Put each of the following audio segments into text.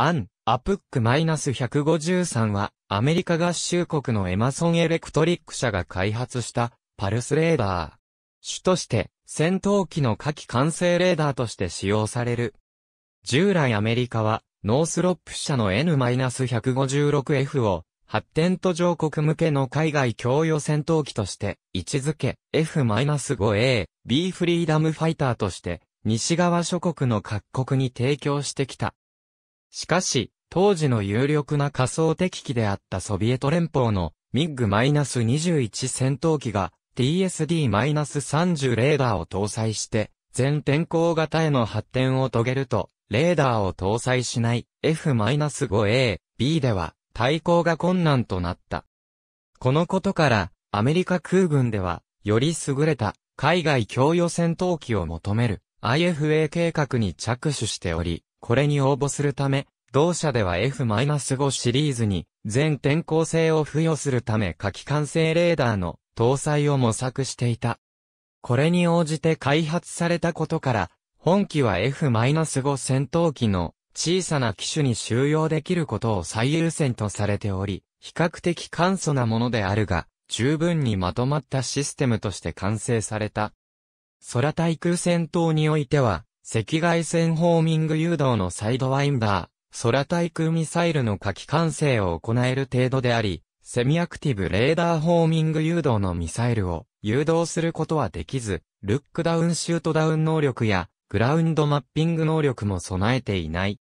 アン、アプック -153 は、アメリカ合衆国のエマソンエレクトリック社が開発した、パルスレーダー。主として、戦闘機の火器完成レーダーとして使用される。従来アメリカは、ノースロップ社の N-156F を、発展途上国向けの海外供与戦闘機として、位置づけ、F-5A、B フリーダムファイターとして、西側諸国の各国に提供してきた。しかし、当時の有力な仮想敵機であったソビエト連邦のミッグ -21 戦闘機が TSD-30 レーダーを搭載して全天候型への発展を遂げると、レーダーを搭載しない F-5A、B では対抗が困難となった。このことから、アメリカ空軍では、より優れた海外供与戦闘機を求める IFA 計画に着手しており、これに応募するため、同社では F-5 シリーズに全天候性を付与するため下機管制レーダーの搭載を模索していた。これに応じて開発されたことから、本機は F-5 戦闘機の小さな機種に収容できることを最優先とされており、比較的簡素なものであるが、十分にまとまったシステムとして完成された。空対空戦闘においては、赤外線ホーミング誘導のサイドワインダー、空対空ミサイルの火器管制を行える程度であり、セミアクティブレーダーホーミング誘導のミサイルを誘導することはできず、ルックダウンシュートダウン能力やグラウンドマッピング能力も備えていない。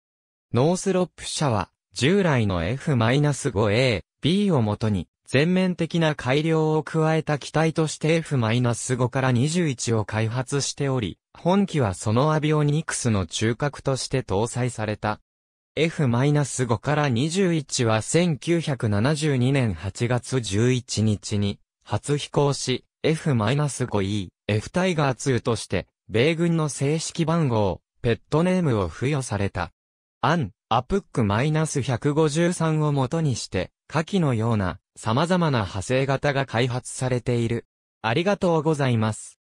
ノースロップ社は従来の F-5A、B をもとに全面的な改良を加えた機体として F-5 から21を開発しており、本機はそのアビオニクスの中核として搭載された。F-5 から21は1972年8月11日に初飛行し、F-5E、F タイガー2として、米軍の正式番号、ペットネームを付与された。アン、アプック -153 を元にして、下記のような様々な派生型が開発されている。ありがとうございます。